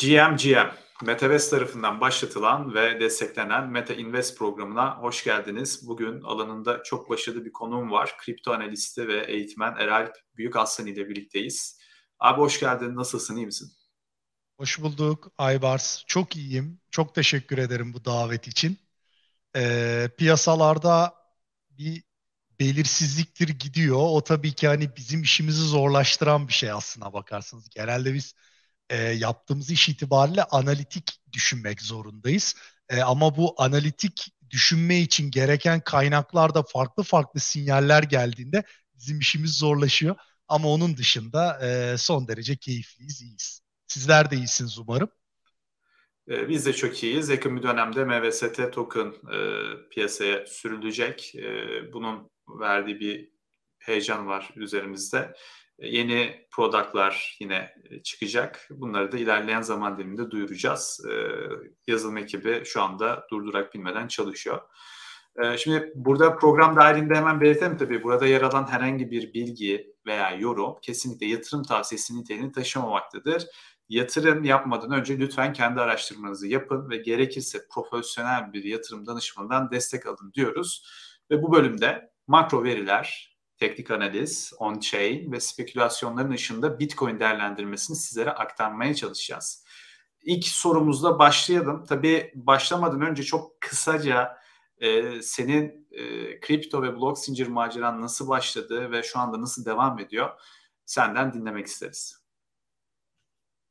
GMGM, Metaverse tarafından başlatılan ve desteklenen Meta Invest programına hoş geldiniz. Bugün alanında çok başarılı bir konuğum var. Kripto analisti ve eğitmen Eralp Büyükaslan ile birlikteyiz. Abi hoş geldin, nasılsın, iyi misin? Hoş bulduk Aybars. Çok iyiyim. Çok teşekkür ederim bu davet için. Ee, piyasalarda bir belirsizliktir gidiyor. O tabii ki hani bizim işimizi zorlaştıran bir şey aslına bakarsınız. Genelde biz e, yaptığımız iş itibariyle analitik düşünmek zorundayız. E, ama bu analitik düşünme için gereken kaynaklarda farklı farklı sinyaller geldiğinde bizim işimiz zorlaşıyor. Ama onun dışında e, son derece keyifliyiz, iyiyiz. Sizler de iyisiniz umarım. E, biz de çok iyiyiz. Yakın bir dönemde MVST token e, piyasaya sürülecek. E, bunun verdiği bir heyecan var üzerimizde. E, yeni productlar yine e, çıkacak. Bunları da ilerleyen zaman diliminde duyuracağız. E, yazılım ekibi şu anda durdurak bilmeden çalışıyor. Şimdi burada program dahilinde hemen belirtelim tabii. Burada yer alan herhangi bir bilgi veya yorum kesinlikle yatırım tavsiyesi niteliğini taşımamaktadır. Yatırım yapmadan önce lütfen kendi araştırmanızı yapın ve gerekirse profesyonel bir yatırım danışmanından destek alın diyoruz. Ve bu bölümde makro veriler, teknik analiz, on-chain ve spekülasyonların ışığında Bitcoin değerlendirmesini sizlere aktarmaya çalışacağız. İlk sorumuzla başlayalım. Tabii başlamadan önce çok kısaca e, senin e, kripto ve blok zincir maceran nasıl başladı ve şu anda nasıl devam ediyor senden dinlemek isteriz.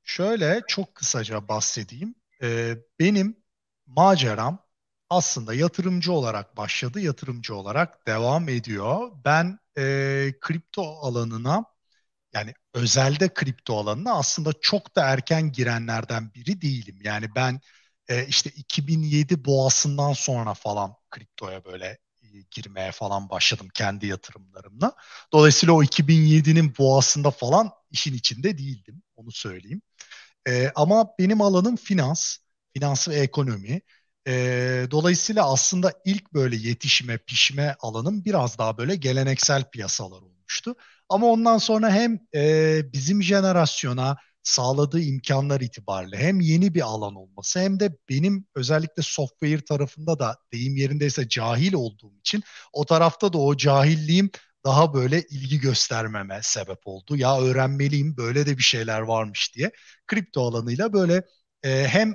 Şöyle çok kısaca bahsedeyim. Ee, benim maceram aslında yatırımcı olarak başladı, yatırımcı olarak devam ediyor. Ben e, kripto alanına yani özelde kripto alanına aslında çok da erken girenlerden biri değilim. Yani ben e, işte 2007 boğasından sonra falan kriptoya böyle girmeye falan başladım kendi yatırımlarımla. Dolayısıyla o 2007'nin boğasında falan işin içinde değildim onu söyleyeyim. E, ama benim alanım finans, finans ve ekonomi. E, dolayısıyla aslında ilk böyle yetişime, pişme alanım biraz daha böyle geleneksel piyasalar olmuştu. Ama ondan sonra hem e, bizim jenerasyona sağladığı imkanlar itibariyle hem yeni bir alan olması hem de benim özellikle software tarafında da deyim yerindeyse cahil olduğum için o tarafta da o cahilliğim daha böyle ilgi göstermeme sebep oldu. Ya öğrenmeliyim böyle de bir şeyler varmış diye. Kripto alanıyla böyle e, hem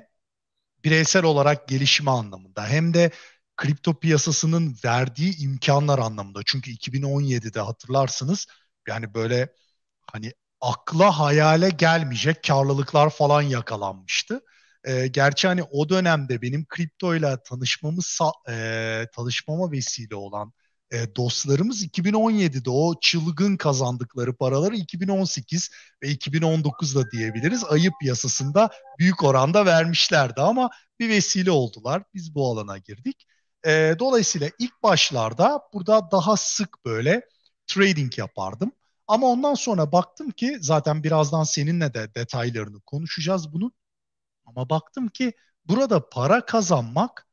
bireysel olarak gelişimi anlamında hem de kripto piyasasının verdiği imkanlar anlamında. Çünkü 2017'de hatırlarsınız yani böyle hani akla hayale gelmeyecek karlılıklar falan yakalanmıştı. E, gerçi hani o dönemde benim kriptoyla tanışmamı e, tanışmama vesile olan e, dostlarımız 2017'de o çılgın kazandıkları paraları 2018 ve 2019'da diyebiliriz ayıp yasasında büyük oranda vermişlerdi ama bir vesile oldular. Biz bu alana girdik. E, dolayısıyla ilk başlarda burada daha sık böyle trading yapardım. Ama ondan sonra baktım ki zaten birazdan seninle de detaylarını konuşacağız bunun. Ama baktım ki burada para kazanmak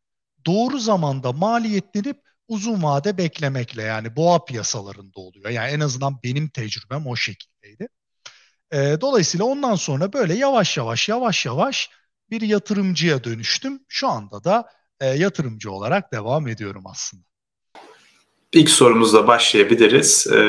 doğru zamanda maliyetlenip uzun vade beklemekle yani boğa piyasalarında oluyor. Yani en azından benim tecrübem o şekildeydi. E, dolayısıyla ondan sonra böyle yavaş yavaş yavaş yavaş bir yatırımcıya dönüştüm. Şu anda da e, yatırımcı olarak devam ediyorum aslında. İlk sorumuzla başlayabiliriz. E,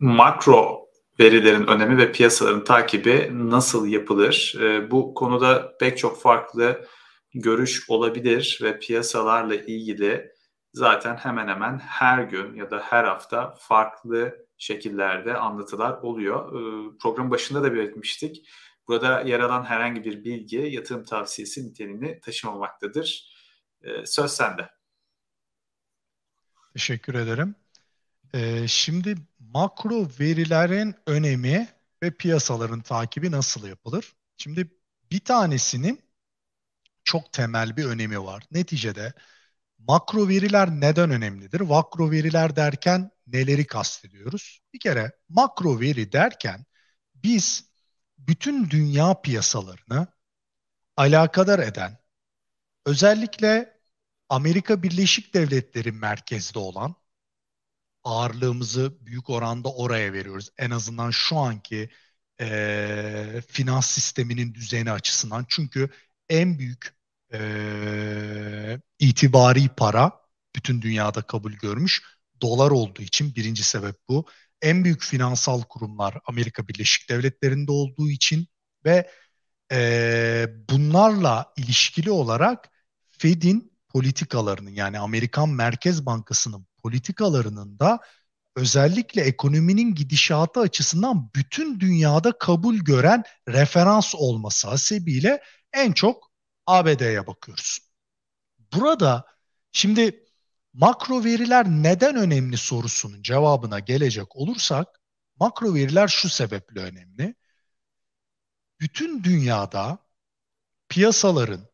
makro verilerin önemi ve piyasaların takibi nasıl yapılır? E, bu konuda pek çok farklı görüş olabilir ve piyasalarla ilgili zaten hemen hemen her gün ya da her hafta farklı şekillerde anlatılar oluyor. Ee, program başında da belirtmiştik. Burada yer alan herhangi bir bilgi yatırım tavsiyesi niteliğini taşımamaktadır. Ee, söz sende. Teşekkür ederim. Ee, şimdi makro verilerin önemi ve piyasaların takibi nasıl yapılır? Şimdi bir tanesinin çok temel bir önemi var. Neticede Makro veriler neden önemlidir? Makro veriler derken neleri kastediyoruz? Bir kere makro veri derken biz bütün dünya piyasalarını alakadar eden, özellikle Amerika Birleşik Devletleri merkezde olan ağırlığımızı büyük oranda oraya veriyoruz. En azından şu anki e, finans sisteminin düzeni açısından. Çünkü en büyük e, itibari para bütün dünyada kabul görmüş. Dolar olduğu için birinci sebep bu. En büyük finansal kurumlar Amerika Birleşik Devletleri'nde olduğu için ve e, bunlarla ilişkili olarak Fed'in politikalarının yani Amerikan Merkez Bankası'nın politikalarının da özellikle ekonominin gidişatı açısından bütün dünyada kabul gören referans olması hasebiyle en çok ABD'ye bakıyoruz. Burada şimdi makro veriler neden önemli sorusunun cevabına gelecek olursak makro veriler şu sebeple önemli. Bütün dünyada piyasaların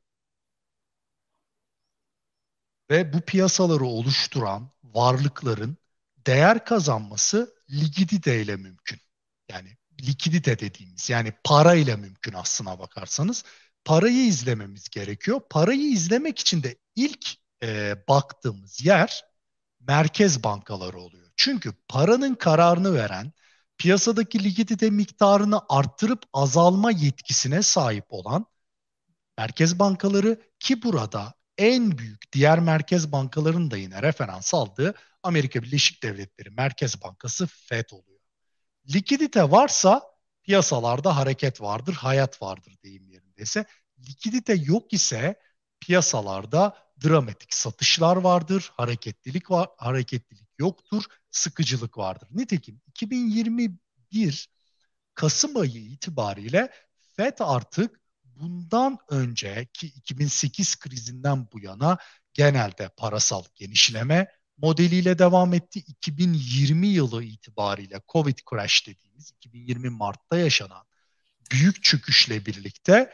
ve bu piyasaları oluşturan varlıkların değer kazanması likidite ile mümkün. Yani likidite dediğimiz yani para ile mümkün aslına bakarsanız parayı izlememiz gerekiyor. Parayı izlemek için de ilk e, baktığımız yer merkez bankaları oluyor. Çünkü paranın kararını veren, piyasadaki likidite miktarını arttırıp azalma yetkisine sahip olan merkez bankaları ki burada en büyük diğer merkez bankaların da yine referans aldığı Amerika Birleşik Devletleri Merkez Bankası FED oluyor. Likidite varsa piyasalarda hareket vardır, hayat vardır deyim yerine neredeyse. Likidite yok ise piyasalarda dramatik satışlar vardır, hareketlilik var, hareketlilik yoktur, sıkıcılık vardır. Nitekim 2021 Kasım ayı itibariyle FED artık bundan önceki 2008 krizinden bu yana genelde parasal genişleme modeliyle devam etti. 2020 yılı itibariyle Covid crash dediğimiz 2020 Mart'ta yaşanan büyük çöküşle birlikte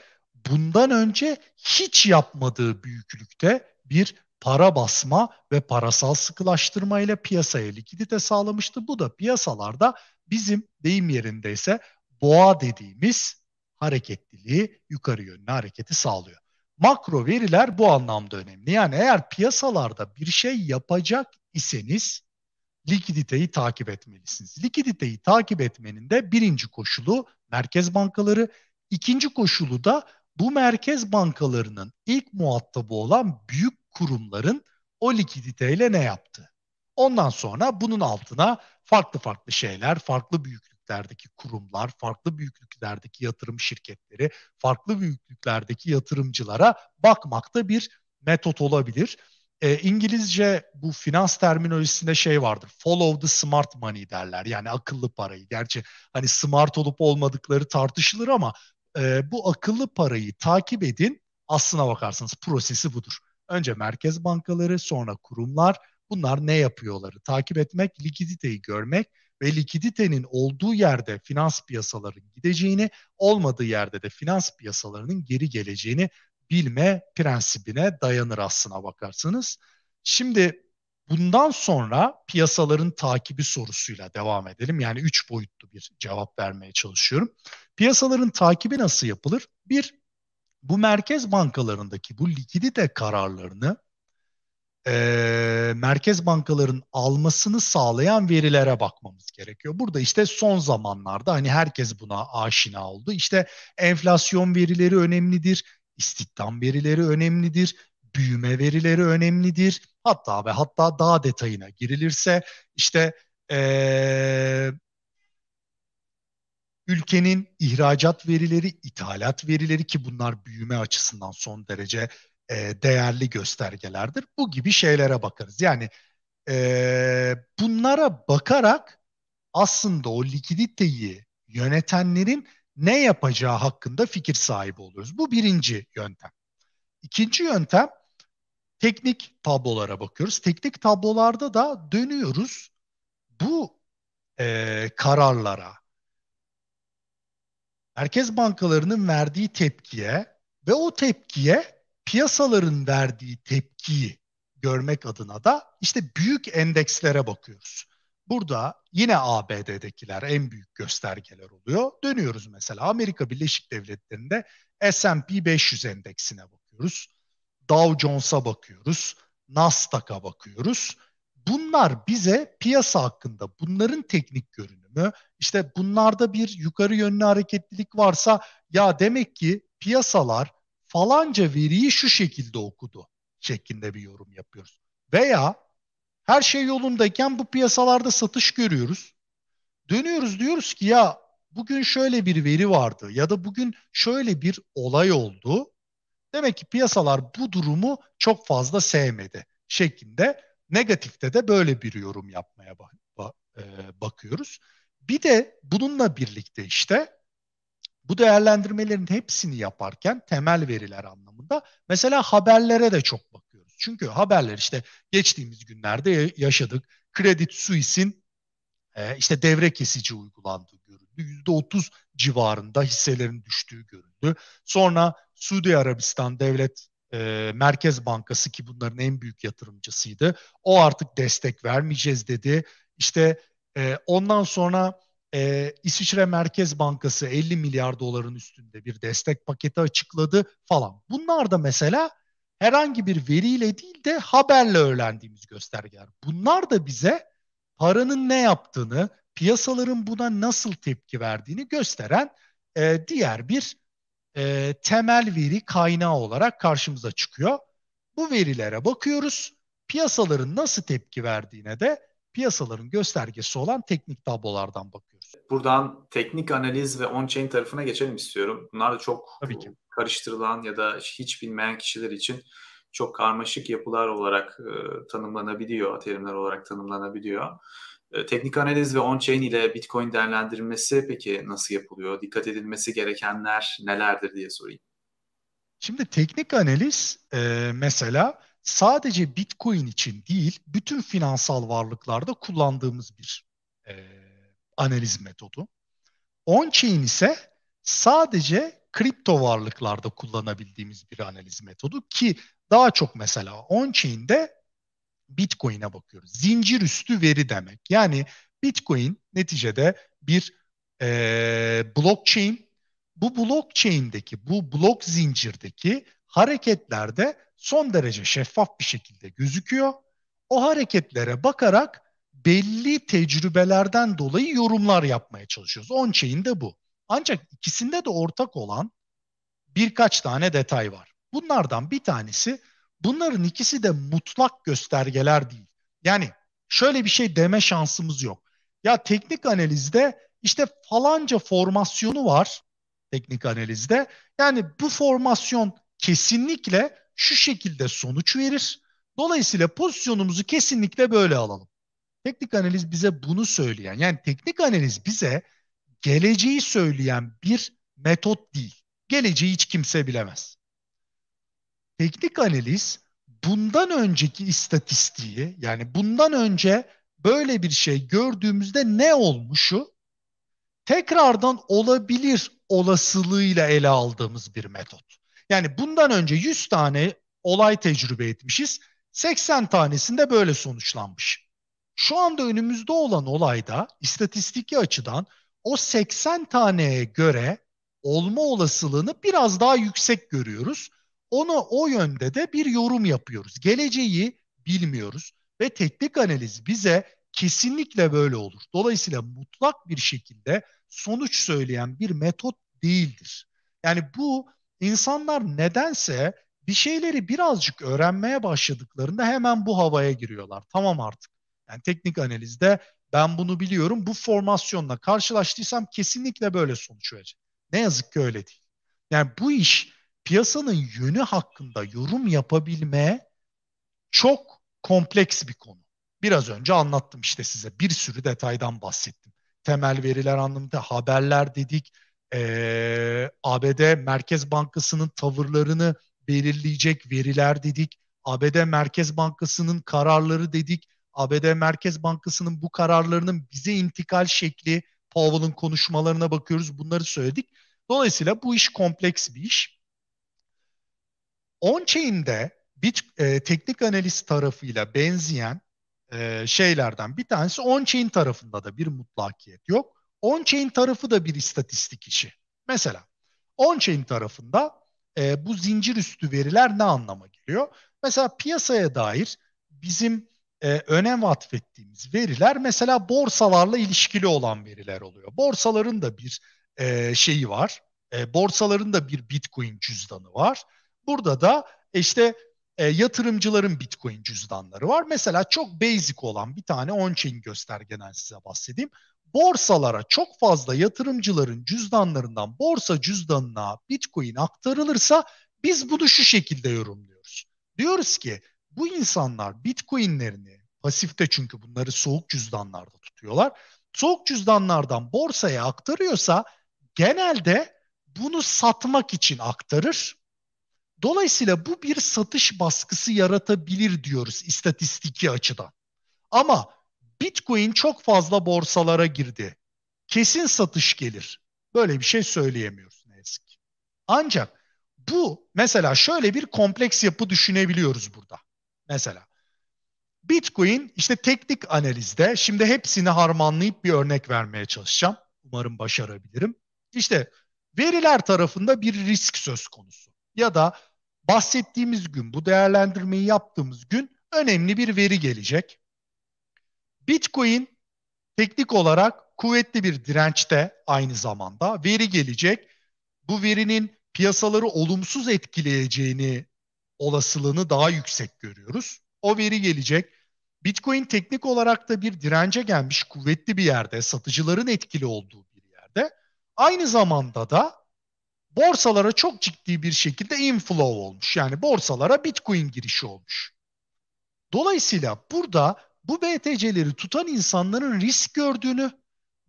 bundan önce hiç yapmadığı büyüklükte bir para basma ve parasal sıkılaştırma ile piyasaya likidite sağlamıştı. Bu da piyasalarda bizim deyim yerindeyse boğa dediğimiz hareketliliği, yukarı yönlü hareketi sağlıyor. Makro veriler bu anlamda önemli. Yani eğer piyasalarda bir şey yapacak iseniz likiditeyi takip etmelisiniz. Likiditeyi takip etmenin de birinci koşulu merkez bankaları, ikinci koşulu da bu merkez bankalarının ilk muhatabı olan büyük kurumların o likiditeyle ne yaptı? Ondan sonra bunun altına farklı farklı şeyler, farklı büyüklüklerdeki kurumlar, farklı büyüklüklerdeki yatırım şirketleri, farklı büyüklüklerdeki yatırımcılara bakmakta bir metot olabilir. E, İngilizce bu finans terminolojisinde şey vardır. Follow the smart money derler. Yani akıllı parayı. Gerçi hani smart olup olmadıkları tartışılır ama e, bu akıllı parayı takip edin. Aslına bakarsınız prosesi budur. Önce merkez bankaları, sonra kurumlar bunlar ne yapıyorları takip etmek, likiditeyi görmek ve likiditenin olduğu yerde finans piyasalarının gideceğini, olmadığı yerde de finans piyasalarının geri geleceğini bilme prensibine dayanır aslına bakarsınız. Şimdi Bundan sonra piyasaların takibi sorusuyla devam edelim. Yani üç boyutlu bir cevap vermeye çalışıyorum. Piyasaların takibi nasıl yapılır? Bir, bu merkez bankalarındaki bu likidite kararlarını e, merkez bankaların almasını sağlayan verilere bakmamız gerekiyor. Burada işte son zamanlarda hani herkes buna aşina oldu. İşte enflasyon verileri önemlidir, istihdam verileri önemlidir, büyüme verileri önemlidir. Hatta ve hatta daha detayına girilirse işte ee, ülkenin ihracat verileri, ithalat verileri ki bunlar büyüme açısından son derece e, değerli göstergelerdir. Bu gibi şeylere bakarız. Yani e, bunlara bakarak aslında o likiditeyi yönetenlerin ne yapacağı hakkında fikir sahibi oluruz. Bu birinci yöntem. İkinci yöntem teknik tablolara bakıyoruz. Teknik tablolarda da dönüyoruz bu e, kararlara, merkez bankalarının verdiği tepkiye ve o tepkiye piyasaların verdiği tepkiyi görmek adına da işte büyük endekslere bakıyoruz. Burada yine ABD'dekiler en büyük göstergeler oluyor. Dönüyoruz mesela Amerika Birleşik Devletleri'nde S&P 500 endeksine bakıyoruz. Dow Jones'a bakıyoruz, Nasdaq'a bakıyoruz. Bunlar bize piyasa hakkında bunların teknik görünümü, işte bunlarda bir yukarı yönlü hareketlilik varsa ya demek ki piyasalar falanca veriyi şu şekilde okudu şeklinde bir yorum yapıyoruz. Veya her şey yolundayken bu piyasalarda satış görüyoruz. Dönüyoruz diyoruz ki ya bugün şöyle bir veri vardı ya da bugün şöyle bir olay oldu. Demek ki piyasalar bu durumu çok fazla sevmedi şeklinde negatifte de böyle bir yorum yapmaya ba e, bakıyoruz. Bir de bununla birlikte işte bu değerlendirmelerin hepsini yaparken temel veriler anlamında mesela haberlere de çok bakıyoruz. Çünkü haberler işte geçtiğimiz günlerde yaşadık. Credit Suisse'in e, işte devre kesici uygulandığı görüldü. %30 civarında hisselerin düştüğü görüldü. Sonra Suudi Arabistan devlet e, Merkez Bankası ki bunların en büyük yatırımcısıydı. O artık destek vermeyeceğiz dedi. İşte e, ondan sonra e, İsviçre Merkez Bankası 50 milyar doların üstünde bir destek paketi açıkladı falan. Bunlar da mesela herhangi bir veriyle değil de haberle öğrendiğimiz göstergeler. Bunlar da bize paranın ne yaptığını, piyasaların buna nasıl tepki verdiğini gösteren e, diğer bir e, temel veri kaynağı olarak karşımıza çıkıyor. Bu verilere bakıyoruz. Piyasaların nasıl tepki verdiğine de piyasaların göstergesi olan teknik tablolardan bakıyoruz. Buradan teknik analiz ve on-chain tarafına geçelim istiyorum. Bunlar da çok Tabii ki. karıştırılan ya da hiç bilmeyen kişiler için çok karmaşık yapılar olarak e, tanımlanabiliyor, terimler olarak tanımlanabiliyor. E, teknik analiz ve on-chain ile Bitcoin değerlendirilmesi peki nasıl yapılıyor? Dikkat edilmesi gerekenler nelerdir diye sorayım. Şimdi teknik analiz e, mesela sadece Bitcoin için değil, bütün finansal varlıklarda kullandığımız bir e, analiz metodu. On-chain ise sadece kripto varlıklarda kullanabildiğimiz bir analiz metodu ki daha çok mesela on-chain'de Bitcoin'e bakıyoruz. Zincir üstü veri demek. Yani Bitcoin neticede bir e, blockchain. Bu blockchain'deki, bu blok zincirdeki hareketlerde son derece şeffaf bir şekilde gözüküyor. O hareketlere bakarak belli tecrübelerden dolayı yorumlar yapmaya çalışıyoruz. On-chain de bu. Ancak ikisinde de ortak olan birkaç tane detay var. Bunlardan bir tanesi Bunların ikisi de mutlak göstergeler değil. Yani şöyle bir şey deme şansımız yok. Ya teknik analizde işte falanca formasyonu var teknik analizde. Yani bu formasyon kesinlikle şu şekilde sonuç verir. Dolayısıyla pozisyonumuzu kesinlikle böyle alalım. Teknik analiz bize bunu söyleyen, yani teknik analiz bize geleceği söyleyen bir metot değil. Geleceği hiç kimse bilemez teknik analiz bundan önceki istatistiği yani bundan önce böyle bir şey gördüğümüzde ne olmuşu tekrardan olabilir olasılığıyla ele aldığımız bir metot. Yani bundan önce 100 tane olay tecrübe etmişiz. 80 tanesinde böyle sonuçlanmış. Şu anda önümüzde olan olayda istatistiki açıdan o 80 taneye göre olma olasılığını biraz daha yüksek görüyoruz ona o yönde de bir yorum yapıyoruz. Geleceği bilmiyoruz ve teknik analiz bize kesinlikle böyle olur. Dolayısıyla mutlak bir şekilde sonuç söyleyen bir metot değildir. Yani bu insanlar nedense bir şeyleri birazcık öğrenmeye başladıklarında hemen bu havaya giriyorlar. Tamam artık. Yani teknik analizde ben bunu biliyorum. Bu formasyonla karşılaştıysam kesinlikle böyle sonuç verecek. Ne yazık ki öyle değil. Yani bu iş piyasanın yönü hakkında yorum yapabilme çok kompleks bir konu. Biraz önce anlattım işte size bir sürü detaydan bahsettim. Temel veriler anlamında haberler dedik. Ee, ABD Merkez Bankası'nın tavırlarını belirleyecek veriler dedik. ABD Merkez Bankası'nın kararları dedik. ABD Merkez Bankası'nın bu kararlarının bize intikal şekli, Powell'ın konuşmalarına bakıyoruz. Bunları söyledik. Dolayısıyla bu iş kompleks bir iş. On-chain'de bir e, teknik analiz tarafıyla benzeyen e, şeylerden bir tanesi on-chain tarafında da bir mutlakiyet yok. On-chain tarafı da bir istatistik işi. Mesela on-chain tarafında e, bu zincir üstü veriler ne anlama geliyor? Mesela piyasaya dair bizim e, önem atfettiğimiz veriler mesela borsalarla ilişkili olan veriler oluyor. Borsaların da bir e, şeyi var. E, borsaların da bir bitcoin cüzdanı var Burada da işte e, yatırımcıların Bitcoin cüzdanları var. Mesela çok basic olan bir tane on-chain göstergeden size bahsedeyim. Borsalara çok fazla yatırımcıların cüzdanlarından borsa cüzdanına Bitcoin aktarılırsa biz bunu şu şekilde yorumluyoruz. Diyoruz ki bu insanlar Bitcoin'lerini pasifte çünkü bunları soğuk cüzdanlarda tutuyorlar. Soğuk cüzdanlardan borsaya aktarıyorsa genelde bunu satmak için aktarır Dolayısıyla bu bir satış baskısı yaratabilir diyoruz istatistiki açıdan. Ama Bitcoin çok fazla borsalara girdi. Kesin satış gelir. Böyle bir şey söyleyemiyoruz ne yazık ki. Ancak bu mesela şöyle bir kompleks yapı düşünebiliyoruz burada. Mesela Bitcoin işte teknik analizde şimdi hepsini harmanlayıp bir örnek vermeye çalışacağım. Umarım başarabilirim. İşte veriler tarafında bir risk söz konusu ya da bahsettiğimiz gün, bu değerlendirmeyi yaptığımız gün önemli bir veri gelecek. Bitcoin teknik olarak kuvvetli bir dirençte aynı zamanda veri gelecek. Bu verinin piyasaları olumsuz etkileyeceğini olasılığını daha yüksek görüyoruz. O veri gelecek. Bitcoin teknik olarak da bir dirence gelmiş kuvvetli bir yerde, satıcıların etkili olduğu bir yerde. Aynı zamanda da borsalara çok ciddi bir şekilde inflow olmuş. Yani borsalara Bitcoin girişi olmuş. Dolayısıyla burada bu BTC'leri tutan insanların risk gördüğünü,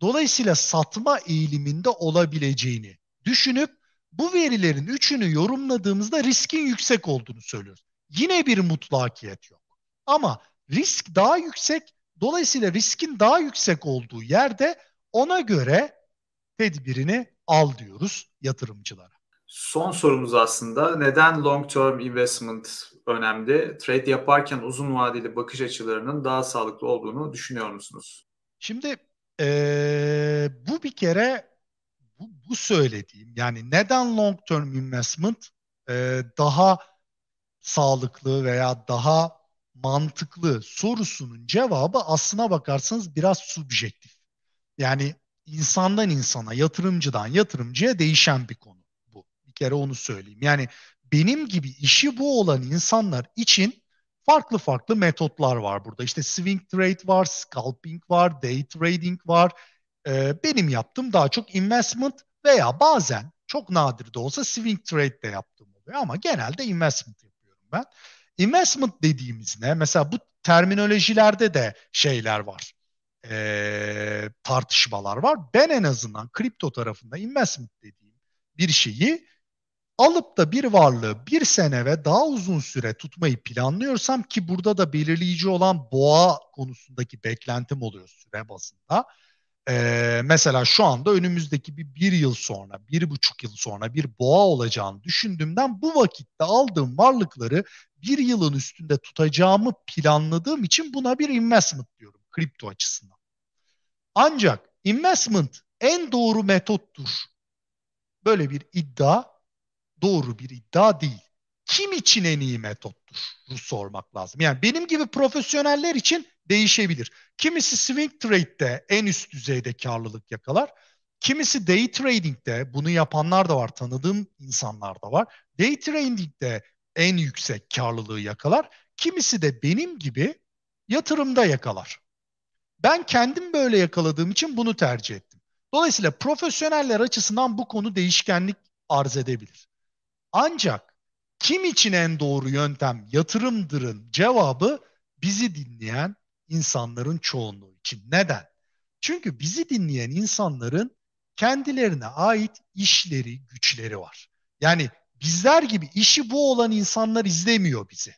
dolayısıyla satma eğiliminde olabileceğini düşünüp bu verilerin üçünü yorumladığımızda riskin yüksek olduğunu söylüyoruz. Yine bir mutlakiyet yok. Ama risk daha yüksek, dolayısıyla riskin daha yüksek olduğu yerde ona göre tedbirini al diyoruz yatırımcılara. Son sorumuz aslında neden long term investment önemli? Trade yaparken uzun vadeli bakış açılarının daha sağlıklı olduğunu düşünüyor musunuz? Şimdi ee, bu bir kere bu, bu söylediğim yani neden long term investment e, daha sağlıklı veya daha mantıklı sorusunun cevabı aslına bakarsanız biraz subjektif. Yani insandan insana, yatırımcıdan yatırımcıya değişen bir konu bu. Bir kere onu söyleyeyim. Yani benim gibi işi bu olan insanlar için farklı farklı metotlar var burada. İşte swing trade var, scalping var, day trading var. Ee, benim yaptığım daha çok investment veya bazen çok nadir de olsa swing trade de yaptığım oluyor ama genelde investment yapıyorum ben. Investment dediğimiz ne? Mesela bu terminolojilerde de şeyler var e, tartışmalar var. Ben en azından kripto tarafında investment dediğim bir şeyi alıp da bir varlığı bir sene ve daha uzun süre tutmayı planlıyorsam ki burada da belirleyici olan boğa konusundaki beklentim oluyor süre bazında. Ee, mesela şu anda önümüzdeki bir, bir yıl sonra, bir buçuk yıl sonra bir boğa olacağını düşündüğümden bu vakitte aldığım varlıkları bir yılın üstünde tutacağımı planladığım için buna bir investment diyorum kripto açısından. Ancak investment en doğru metottur. Böyle bir iddia doğru bir iddia değil. Kim için en iyi metottur? Bu sormak lazım. Yani benim gibi profesyoneller için değişebilir. Kimisi swing trade'de en üst düzeyde karlılık yakalar. Kimisi day trading'de bunu yapanlar da var, tanıdığım insanlar da var. Day trading'de en yüksek karlılığı yakalar. Kimisi de benim gibi yatırımda yakalar. Ben kendim böyle yakaladığım için bunu tercih ettim. Dolayısıyla profesyoneller açısından bu konu değişkenlik arz edebilir. Ancak kim için en doğru yöntem yatırımdırın cevabı bizi dinleyen insanların çoğunluğu için. Neden? Çünkü bizi dinleyen insanların kendilerine ait işleri, güçleri var. Yani bizler gibi işi bu olan insanlar izlemiyor bizi.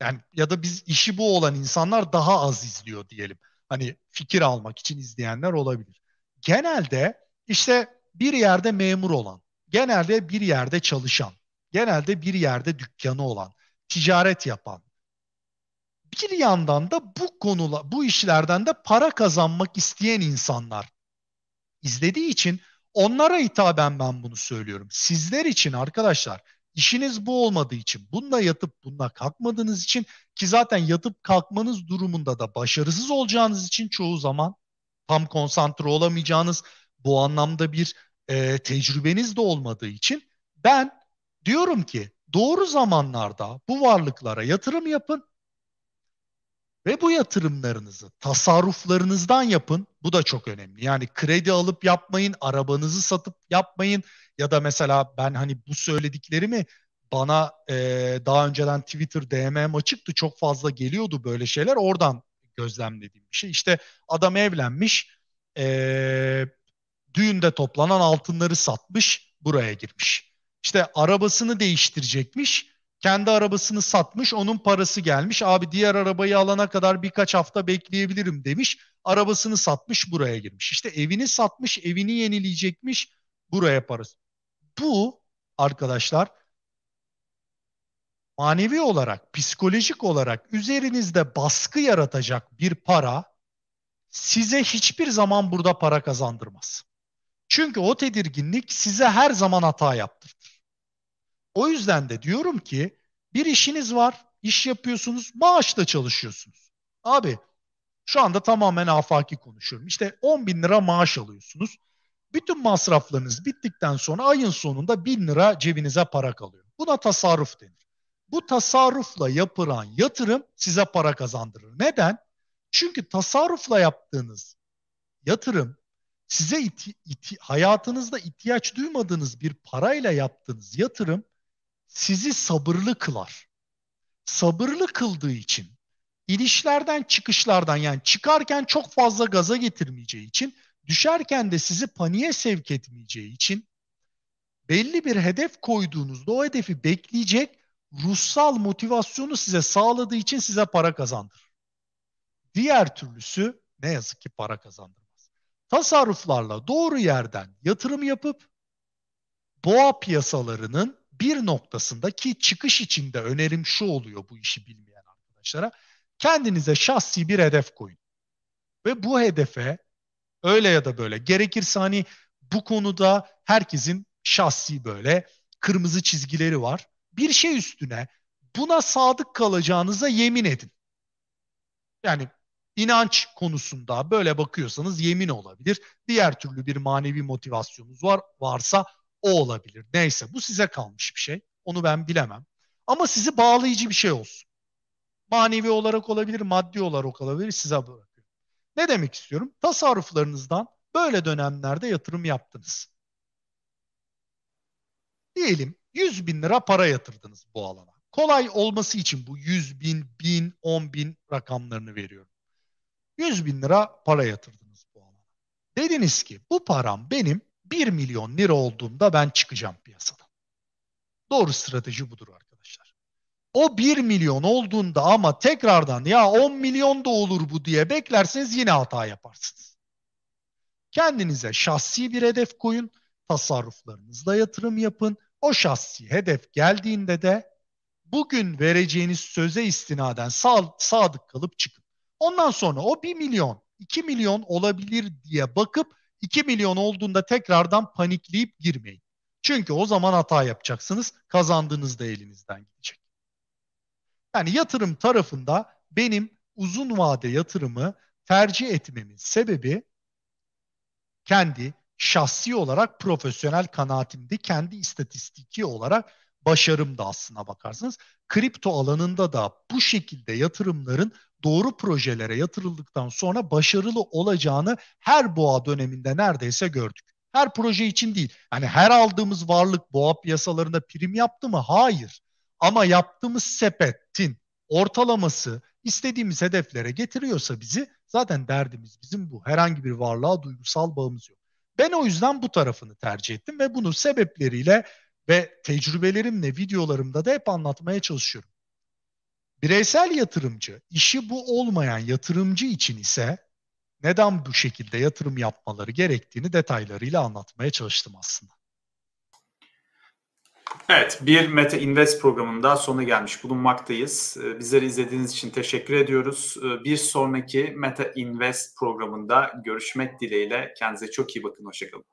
Yani ya da biz işi bu olan insanlar daha az izliyor diyelim hani fikir almak için izleyenler olabilir. Genelde işte bir yerde memur olan, genelde bir yerde çalışan, genelde bir yerde dükkanı olan, ticaret yapan, bir yandan da bu konula, bu işlerden de para kazanmak isteyen insanlar izlediği için onlara hitaben ben bunu söylüyorum. Sizler için arkadaşlar işiniz bu olmadığı için, bununla yatıp bununla kalkmadığınız için ki zaten yatıp kalkmanız durumunda da başarısız olacağınız için çoğu zaman tam konsantre olamayacağınız bu anlamda bir e, tecrübeniz de olmadığı için ben diyorum ki doğru zamanlarda bu varlıklara yatırım yapın ve bu yatırımlarınızı tasarruflarınızdan yapın. Bu da çok önemli. Yani kredi alıp yapmayın, arabanızı satıp yapmayın. Ya da mesela ben hani bu söylediklerimi bana e, daha önceden Twitter DM'm açıktı. Çok fazla geliyordu böyle şeyler. Oradan gözlemlediğim bir şey. İşte adam evlenmiş, e, düğünde toplanan altınları satmış, buraya girmiş. İşte arabasını değiştirecekmiş kendi arabasını satmış, onun parası gelmiş. Abi diğer arabayı alana kadar birkaç hafta bekleyebilirim demiş. Arabasını satmış, buraya girmiş. İşte evini satmış, evini yenileyecekmiş, buraya parası. Bu arkadaşlar manevi olarak, psikolojik olarak üzerinizde baskı yaratacak bir para size hiçbir zaman burada para kazandırmaz. Çünkü o tedirginlik size her zaman hata yaptırdı. O yüzden de diyorum ki bir işiniz var, iş yapıyorsunuz, maaşla çalışıyorsunuz. Abi şu anda tamamen afaki konuşuyorum. İşte 10 bin lira maaş alıyorsunuz. Bütün masraflarınız bittikten sonra ayın sonunda bin lira cebinize para kalıyor. Buna tasarruf denir. Bu tasarrufla yapılan yatırım size para kazandırır. Neden? Çünkü tasarrufla yaptığınız yatırım size iti, iti, hayatınızda ihtiyaç duymadığınız bir parayla yaptığınız yatırım sizi sabırlı kılar. Sabırlı kıldığı için inişlerden çıkışlardan yani çıkarken çok fazla gaza getirmeyeceği için düşerken de sizi paniğe sevk etmeyeceği için belli bir hedef koyduğunuzda o hedefi bekleyecek ruhsal motivasyonu size sağladığı için size para kazandırır. Diğer türlüsü ne yazık ki para kazandırmaz. Tasarruflarla doğru yerden yatırım yapıp boğa piyasalarının bir noktasında ki çıkış içinde önerim şu oluyor bu işi bilmeyen arkadaşlara. Kendinize şahsi bir hedef koyun. Ve bu hedefe öyle ya da böyle gerekirse hani bu konuda herkesin şahsi böyle kırmızı çizgileri var. Bir şey üstüne buna sadık kalacağınıza yemin edin. Yani inanç konusunda böyle bakıyorsanız yemin olabilir. Diğer türlü bir manevi motivasyonunuz var varsa o olabilir. Neyse bu size kalmış bir şey. Onu ben bilemem. Ama sizi bağlayıcı bir şey olsun. Manevi olarak olabilir, maddi olarak olabilir size bırakıyorum. Ne demek istiyorum? Tasarruflarınızdan böyle dönemlerde yatırım yaptınız. Diyelim 100 bin lira para yatırdınız bu alana. Kolay olması için bu 100 bin, 1000, 10 bin rakamlarını veriyorum. 100 bin lira para yatırdınız bu alana. Dediniz ki bu param benim 1 milyon lira olduğunda ben çıkacağım piyasadan. Doğru strateji budur arkadaşlar. O 1 milyon olduğunda ama tekrardan ya 10 milyon da olur bu diye beklerseniz yine hata yaparsınız. Kendinize şahsi bir hedef koyun, tasarruflarınızla yatırım yapın. O şahsi hedef geldiğinde de bugün vereceğiniz söze istinaden sağ, sadık kalıp çıkın. Ondan sonra o 1 milyon, 2 milyon olabilir diye bakıp 2 milyon olduğunda tekrardan panikleyip girmeyin. Çünkü o zaman hata yapacaksınız. Kazandığınız da elinizden gidecek. Yani yatırım tarafında benim uzun vade yatırımı tercih etmemin sebebi kendi şahsi olarak profesyonel kanaatimdi. Kendi istatistiki olarak başarım aslına bakarsınız. Kripto alanında da bu şekilde yatırımların doğru projelere yatırıldıktan sonra başarılı olacağını her boğa döneminde neredeyse gördük. Her proje için değil. Yani her aldığımız varlık boğa piyasalarında prim yaptı mı? Hayır. Ama yaptığımız sepetin ortalaması istediğimiz hedeflere getiriyorsa bizi zaten derdimiz bizim bu. Herhangi bir varlığa duygusal bağımız yok. Ben o yüzden bu tarafını tercih ettim ve bunu sebepleriyle ve tecrübelerimle videolarımda da hep anlatmaya çalışıyorum. Bireysel yatırımcı, işi bu olmayan yatırımcı için ise neden bu şekilde yatırım yapmaları gerektiğini detaylarıyla anlatmaya çalıştım aslında. Evet, bir Meta Invest programında sona gelmiş bulunmaktayız. Ee, bizleri izlediğiniz için teşekkür ediyoruz. Ee, bir sonraki Meta Invest programında görüşmek dileğiyle. Kendinize çok iyi bakın, hoşçakalın.